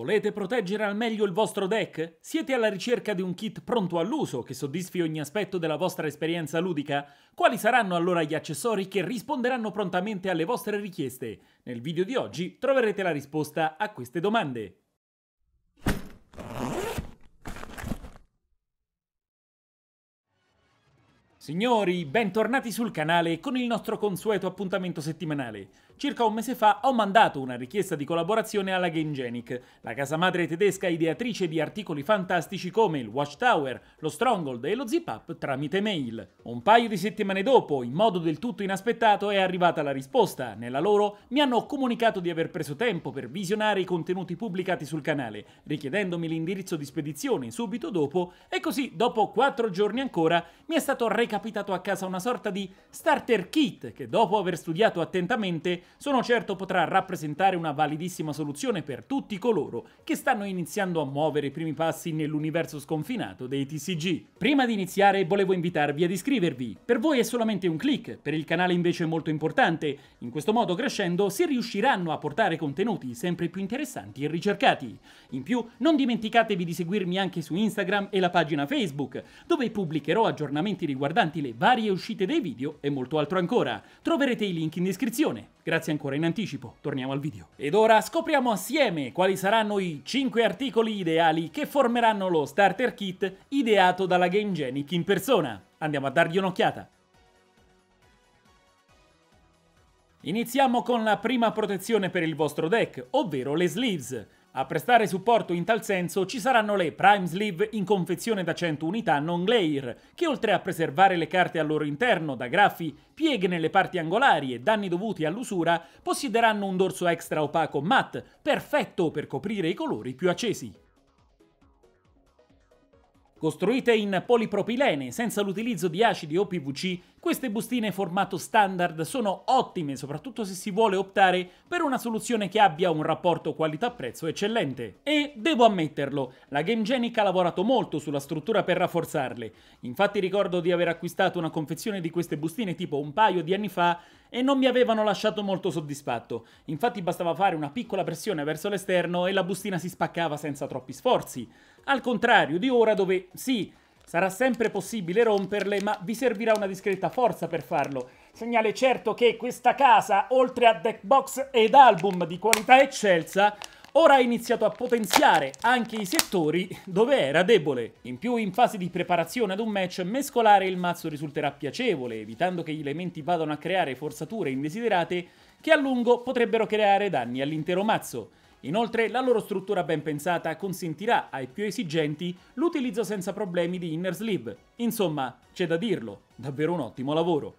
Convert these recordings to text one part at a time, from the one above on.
Volete proteggere al meglio il vostro deck? Siete alla ricerca di un kit pronto all'uso che soddisfi ogni aspetto della vostra esperienza ludica? Quali saranno allora gli accessori che risponderanno prontamente alle vostre richieste? Nel video di oggi troverete la risposta a queste domande. Signori, bentornati sul canale con il nostro consueto appuntamento settimanale circa un mese fa ho mandato una richiesta di collaborazione alla Gamegenic, la casa madre tedesca ideatrice di articoli fantastici come il Watchtower, lo Stronghold e lo Zip-Up tramite mail. Un paio di settimane dopo, in modo del tutto inaspettato, è arrivata la risposta. Nella loro mi hanno comunicato di aver preso tempo per visionare i contenuti pubblicati sul canale, richiedendomi l'indirizzo di spedizione subito dopo e così dopo quattro giorni ancora mi è stato recapitato a casa una sorta di starter kit che dopo aver studiato attentamente sono certo potrà rappresentare una validissima soluzione per tutti coloro che stanno iniziando a muovere i primi passi nell'universo sconfinato dei TCG. Prima di iniziare volevo invitarvi ad iscrivervi. Per voi è solamente un click, per il canale invece è molto importante. In questo modo crescendo si riusciranno a portare contenuti sempre più interessanti e ricercati. In più non dimenticatevi di seguirmi anche su Instagram e la pagina Facebook, dove pubblicherò aggiornamenti riguardanti le varie uscite dei video e molto altro ancora. Troverete i link in descrizione. Grazie grazie ancora in anticipo, torniamo al video. Ed ora scopriamo assieme quali saranno i 5 articoli ideali che formeranno lo starter kit ideato dalla Game Genic in persona. Andiamo a dargli un'occhiata. Iniziamo con la prima protezione per il vostro deck, ovvero le sleeves. A prestare supporto in tal senso ci saranno le Prime Sleeve in confezione da 100 unità non glair, che oltre a preservare le carte al loro interno da graffi, pieghe nelle parti angolari e danni dovuti all'usura, possiederanno un dorso extra opaco matte, perfetto per coprire i colori più accesi. Costruite in polipropilene senza l'utilizzo di acidi o PVC, queste bustine formato standard sono ottime soprattutto se si vuole optare per una soluzione che abbia un rapporto qualità-prezzo eccellente. E devo ammetterlo, la Game Genic ha lavorato molto sulla struttura per rafforzarle. Infatti ricordo di aver acquistato una confezione di queste bustine tipo un paio di anni fa e non mi avevano lasciato molto soddisfatto. Infatti bastava fare una piccola pressione verso l'esterno e la bustina si spaccava senza troppi sforzi. Al contrario di ora dove, sì, sarà sempre possibile romperle, ma vi servirà una discreta forza per farlo. Segnale certo che questa casa, oltre a deck box ed album di qualità eccelsa, Ora ha iniziato a potenziare anche i settori dove era debole. In più, in fase di preparazione ad un match, mescolare il mazzo risulterà piacevole, evitando che gli elementi vadano a creare forzature indesiderate che a lungo potrebbero creare danni all'intero mazzo. Inoltre, la loro struttura ben pensata consentirà ai più esigenti l'utilizzo senza problemi di inner sleeve. Insomma, c'è da dirlo, davvero un ottimo lavoro.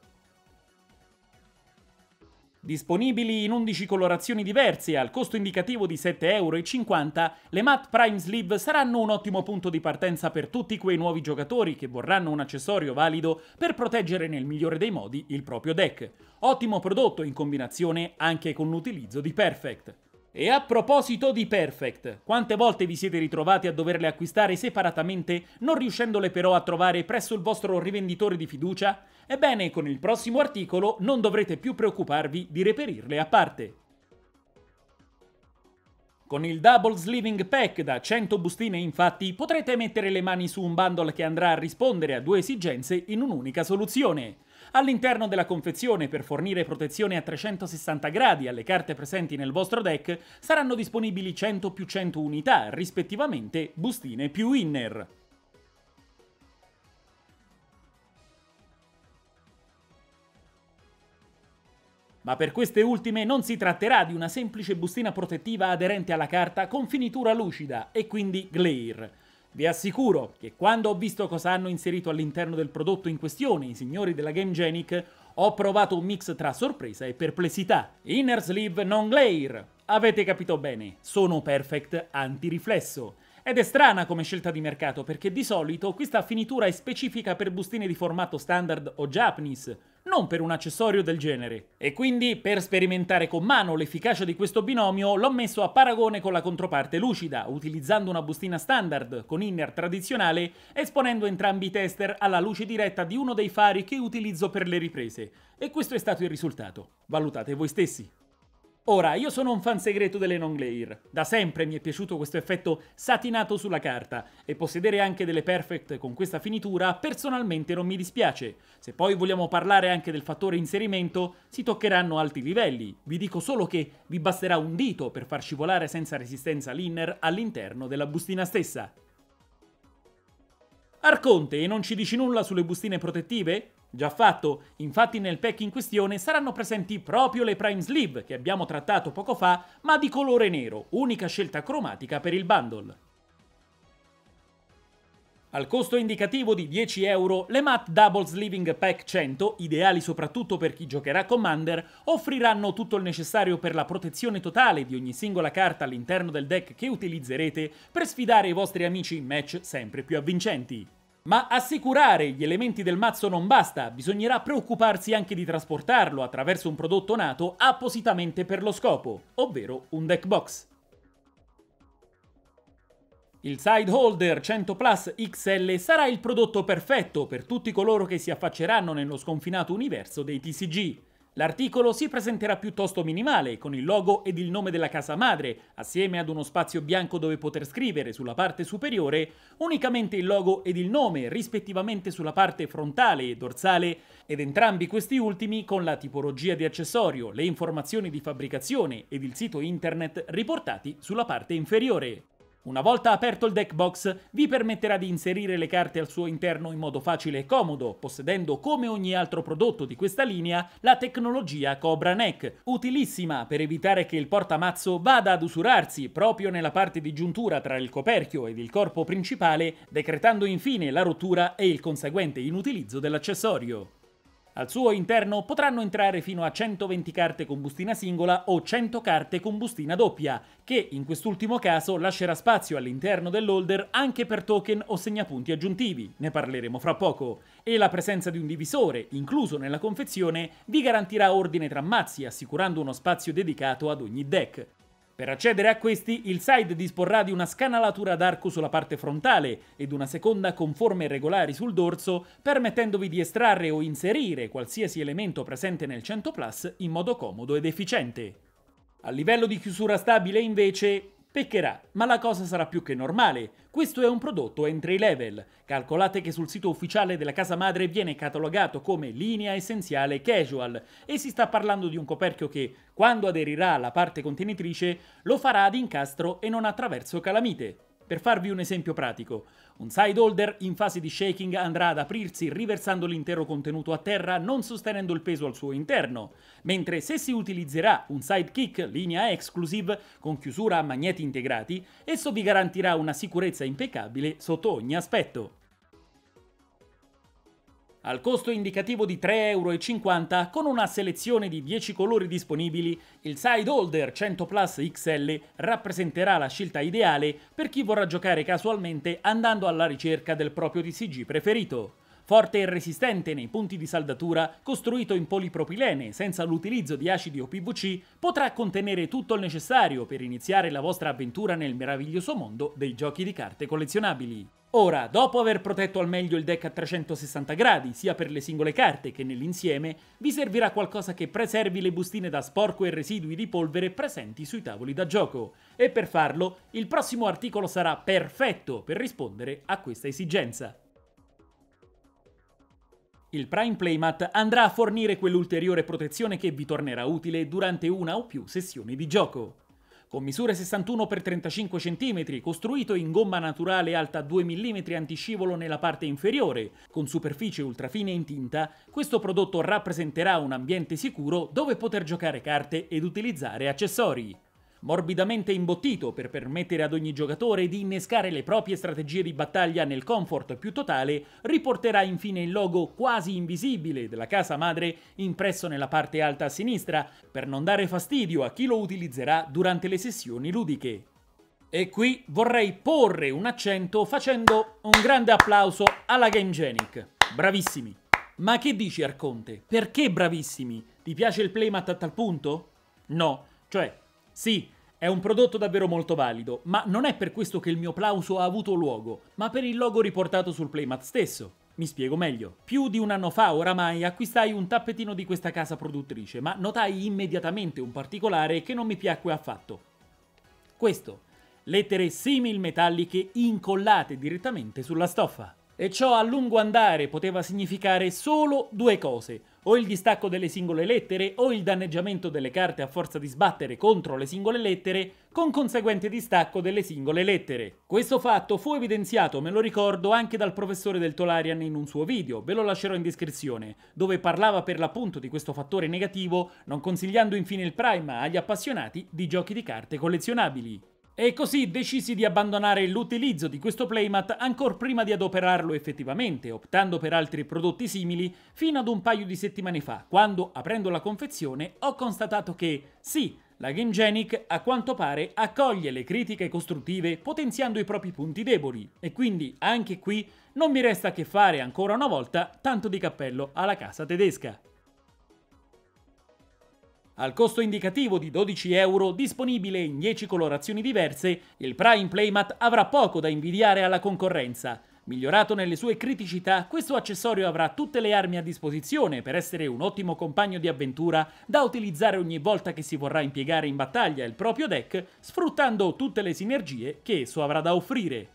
Disponibili in 11 colorazioni diverse al costo indicativo di 7,50€, le Matte Prime Sleeve saranno un ottimo punto di partenza per tutti quei nuovi giocatori che vorranno un accessorio valido per proteggere nel migliore dei modi il proprio deck. Ottimo prodotto in combinazione anche con l'utilizzo di Perfect. E a proposito di Perfect, quante volte vi siete ritrovati a doverle acquistare separatamente, non riuscendole però a trovare presso il vostro rivenditore di fiducia? Ebbene, con il prossimo articolo non dovrete più preoccuparvi di reperirle a parte. Con il Double Sleeving Pack da 100 bustine infatti potrete mettere le mani su un bundle che andrà a rispondere a due esigenze in un'unica soluzione. All'interno della confezione, per fornire protezione a 360 gradi alle carte presenti nel vostro deck, saranno disponibili 100 più 100 unità, rispettivamente bustine più inner. Ma per queste ultime non si tratterà di una semplice bustina protettiva aderente alla carta con finitura lucida e quindi glare. Vi assicuro che quando ho visto cosa hanno inserito all'interno del prodotto in questione i signori della Game Genic, ho provato un mix tra sorpresa e perplessità. Inner sleeve non glare. Avete capito bene, sono perfect antiriflesso. Ed è strana come scelta di mercato perché di solito questa finitura è specifica per bustine di formato standard o Japanese, non per un accessorio del genere. E quindi, per sperimentare con mano l'efficacia di questo binomio, l'ho messo a paragone con la controparte lucida, utilizzando una bustina standard con inner tradizionale, esponendo entrambi i tester alla luce diretta di uno dei fari che utilizzo per le riprese. E questo è stato il risultato. Valutate voi stessi. Ora, io sono un fan segreto delle non glare. Da sempre mi è piaciuto questo effetto satinato sulla carta e possedere anche delle perfect con questa finitura personalmente non mi dispiace. Se poi vogliamo parlare anche del fattore inserimento, si toccheranno alti livelli. Vi dico solo che vi basterà un dito per far scivolare senza resistenza l'inner all'interno della bustina stessa. Arconte e non ci dici nulla sulle bustine protettive? Già fatto, infatti nel pack in questione saranno presenti proprio le Prime Sleeve che abbiamo trattato poco fa, ma di colore nero, unica scelta cromatica per il bundle. Al costo indicativo di 10€, le MAT Double Sleeving Pack 100, ideali soprattutto per chi giocherà Commander, offriranno tutto il necessario per la protezione totale di ogni singola carta all'interno del deck che utilizzerete per sfidare i vostri amici in match sempre più avvincenti. Ma assicurare gli elementi del mazzo non basta, bisognerà preoccuparsi anche di trasportarlo attraverso un prodotto nato appositamente per lo scopo, ovvero un deck box. Il Side Holder 100 Plus XL sarà il prodotto perfetto per tutti coloro che si affacceranno nello sconfinato universo dei TCG. L'articolo si presenterà piuttosto minimale, con il logo ed il nome della casa madre, assieme ad uno spazio bianco dove poter scrivere sulla parte superiore unicamente il logo ed il nome, rispettivamente sulla parte frontale e dorsale, ed entrambi questi ultimi con la tipologia di accessorio, le informazioni di fabbricazione ed il sito internet riportati sulla parte inferiore. Una volta aperto il deck box, vi permetterà di inserire le carte al suo interno in modo facile e comodo, possedendo come ogni altro prodotto di questa linea la tecnologia Cobra Neck, utilissima per evitare che il portamazzo vada ad usurarsi proprio nella parte di giuntura tra il coperchio ed il corpo principale, decretando infine la rottura e il conseguente inutilizzo dell'accessorio. Al suo interno potranno entrare fino a 120 carte con bustina singola o 100 carte con bustina doppia, che in quest'ultimo caso lascerà spazio all'interno dell'holder anche per token o segnapunti aggiuntivi, ne parleremo fra poco, e la presenza di un divisore, incluso nella confezione, vi garantirà ordine tra mazzi, assicurando uno spazio dedicato ad ogni deck. Per accedere a questi, il side disporrà di una scanalatura d'arco sulla parte frontale ed una seconda con forme regolari sul dorso, permettendovi di estrarre o inserire qualsiasi elemento presente nel 100 Plus in modo comodo ed efficiente. A livello di chiusura stabile, invece, Peccherà, ma la cosa sarà più che normale. Questo è un prodotto entry level. Calcolate che sul sito ufficiale della casa madre viene catalogato come linea essenziale casual e si sta parlando di un coperchio che, quando aderirà alla parte contenitrice, lo farà ad incastro e non attraverso calamite. Per farvi un esempio pratico, un side holder in fase di shaking andrà ad aprirsi riversando l'intero contenuto a terra non sostenendo il peso al suo interno, mentre se si utilizzerà un side kick linea exclusive con chiusura a magneti integrati, esso vi garantirà una sicurezza impeccabile sotto ogni aspetto al costo indicativo di 3,50€, con una selezione di 10 colori disponibili, il Sideholder 100 Plus XL rappresenterà la scelta ideale per chi vorrà giocare casualmente andando alla ricerca del proprio TCG preferito. Forte e resistente nei punti di saldatura, costruito in polipropilene senza l'utilizzo di acidi o PVC, potrà contenere tutto il necessario per iniziare la vostra avventura nel meraviglioso mondo dei giochi di carte collezionabili. Ora, dopo aver protetto al meglio il deck a 360 gradi, sia per le singole carte che nell'insieme, vi servirà qualcosa che preservi le bustine da sporco e residui di polvere presenti sui tavoli da gioco. E per farlo, il prossimo articolo sarà perfetto per rispondere a questa esigenza. Il Prime Playmat andrà a fornire quell'ulteriore protezione che vi tornerà utile durante una o più sessioni di gioco con misure 61 x 35 cm, costruito in gomma naturale alta 2 mm antiscivolo nella parte inferiore, con superficie ultrafine in tinta, questo prodotto rappresenterà un ambiente sicuro dove poter giocare carte ed utilizzare accessori morbidamente imbottito per permettere ad ogni giocatore di innescare le proprie strategie di battaglia nel comfort più totale, riporterà infine il logo quasi invisibile della casa madre impresso nella parte alta a sinistra, per non dare fastidio a chi lo utilizzerà durante le sessioni ludiche. E qui vorrei porre un accento facendo un grande applauso alla Gamegenic. Bravissimi! Ma che dici Arconte? Perché bravissimi? Ti piace il playmat a tal punto? No, cioè sì, è un prodotto davvero molto valido, ma non è per questo che il mio plauso ha avuto luogo, ma per il logo riportato sul playmat stesso. Mi spiego meglio. Più di un anno fa oramai acquistai un tappetino di questa casa produttrice, ma notai immediatamente un particolare che non mi piacque affatto. Questo. Lettere simil metalliche incollate direttamente sulla stoffa e ciò a lungo andare poteva significare solo due cose, o il distacco delle singole lettere o il danneggiamento delle carte a forza di sbattere contro le singole lettere, con conseguente distacco delle singole lettere. Questo fatto fu evidenziato, me lo ricordo, anche dal professore del Tolarian in un suo video, ve lo lascerò in descrizione, dove parlava per l'appunto di questo fattore negativo, non consigliando infine il Prime agli appassionati di giochi di carte collezionabili. E così decisi di abbandonare l'utilizzo di questo playmat ancor prima di adoperarlo effettivamente, optando per altri prodotti simili, fino ad un paio di settimane fa, quando, aprendo la confezione, ho constatato che, sì, la GameGenic a quanto pare accoglie le critiche costruttive potenziando i propri punti deboli e quindi anche qui non mi resta che fare ancora una volta tanto di cappello alla casa tedesca. Al costo indicativo di 12 euro, disponibile in 10 colorazioni diverse, il Prime Playmat avrà poco da invidiare alla concorrenza. Migliorato nelle sue criticità, questo accessorio avrà tutte le armi a disposizione per essere un ottimo compagno di avventura da utilizzare ogni volta che si vorrà impiegare in battaglia il proprio deck, sfruttando tutte le sinergie che esso avrà da offrire.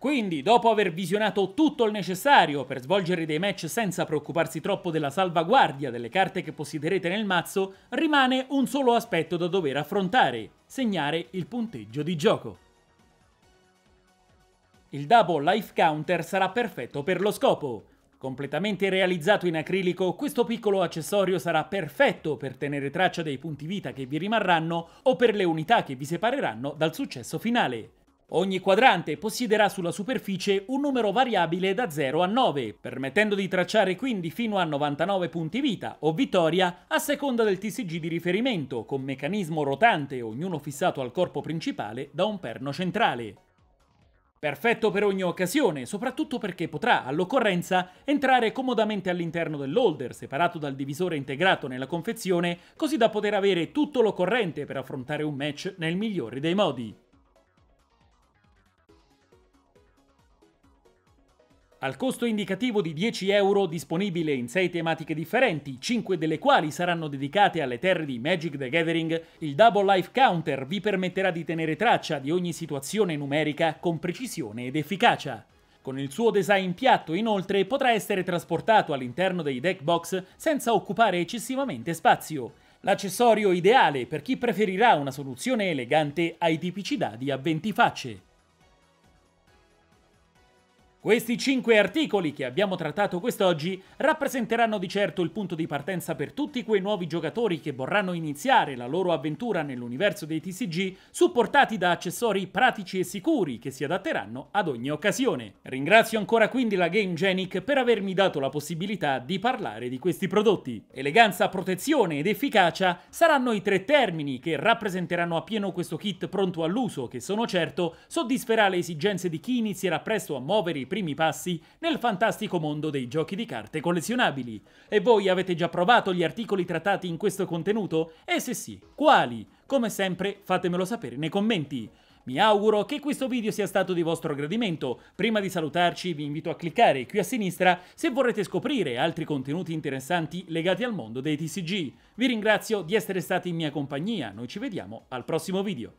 Quindi, dopo aver visionato tutto il necessario per svolgere dei match senza preoccuparsi troppo della salvaguardia delle carte che possiederete nel mazzo, rimane un solo aspetto da dover affrontare, segnare il punteggio di gioco. Il Double Life Counter sarà perfetto per lo scopo. Completamente realizzato in acrilico, questo piccolo accessorio sarà perfetto per tenere traccia dei punti vita che vi rimarranno o per le unità che vi separeranno dal successo finale. Ogni quadrante possiederà sulla superficie un numero variabile da 0 a 9, permettendo di tracciare quindi fino a 99 punti vita o vittoria a seconda del TCG di riferimento, con meccanismo rotante ognuno fissato al corpo principale da un perno centrale. Perfetto per ogni occasione, soprattutto perché potrà, all'occorrenza, entrare comodamente all'interno dell'holder, separato dal divisore integrato nella confezione, così da poter avere tutto l'occorrente per affrontare un match nel migliore dei modi. Al costo indicativo di 10 euro disponibile in 6 tematiche differenti, 5 delle quali saranno dedicate alle terre di Magic the Gathering, il Double Life Counter vi permetterà di tenere traccia di ogni situazione numerica con precisione ed efficacia. Con il suo design piatto, inoltre, potrà essere trasportato all'interno dei deck box senza occupare eccessivamente spazio. L'accessorio ideale per chi preferirà una soluzione elegante ai tipici dadi a 20 facce. Questi cinque articoli che abbiamo trattato quest'oggi rappresenteranno di certo il punto di partenza per tutti quei nuovi giocatori che vorranno iniziare la loro avventura nell'universo dei TCG, supportati da accessori pratici e sicuri che si adatteranno ad ogni occasione. Ringrazio ancora quindi la Game Genic per avermi dato la possibilità di parlare di questi prodotti. Eleganza, protezione ed efficacia saranno i tre termini che rappresenteranno appieno questo kit pronto all'uso che sono certo soddisferà le esigenze di chi inizierà presto a muovere i primi passi nel fantastico mondo dei giochi di carte collezionabili. E voi avete già provato gli articoli trattati in questo contenuto? E se sì, quali? Come sempre fatemelo sapere nei commenti. Mi auguro che questo video sia stato di vostro gradimento. Prima di salutarci vi invito a cliccare qui a sinistra se vorrete scoprire altri contenuti interessanti legati al mondo dei TCG. Vi ringrazio di essere stati in mia compagnia, noi ci vediamo al prossimo video.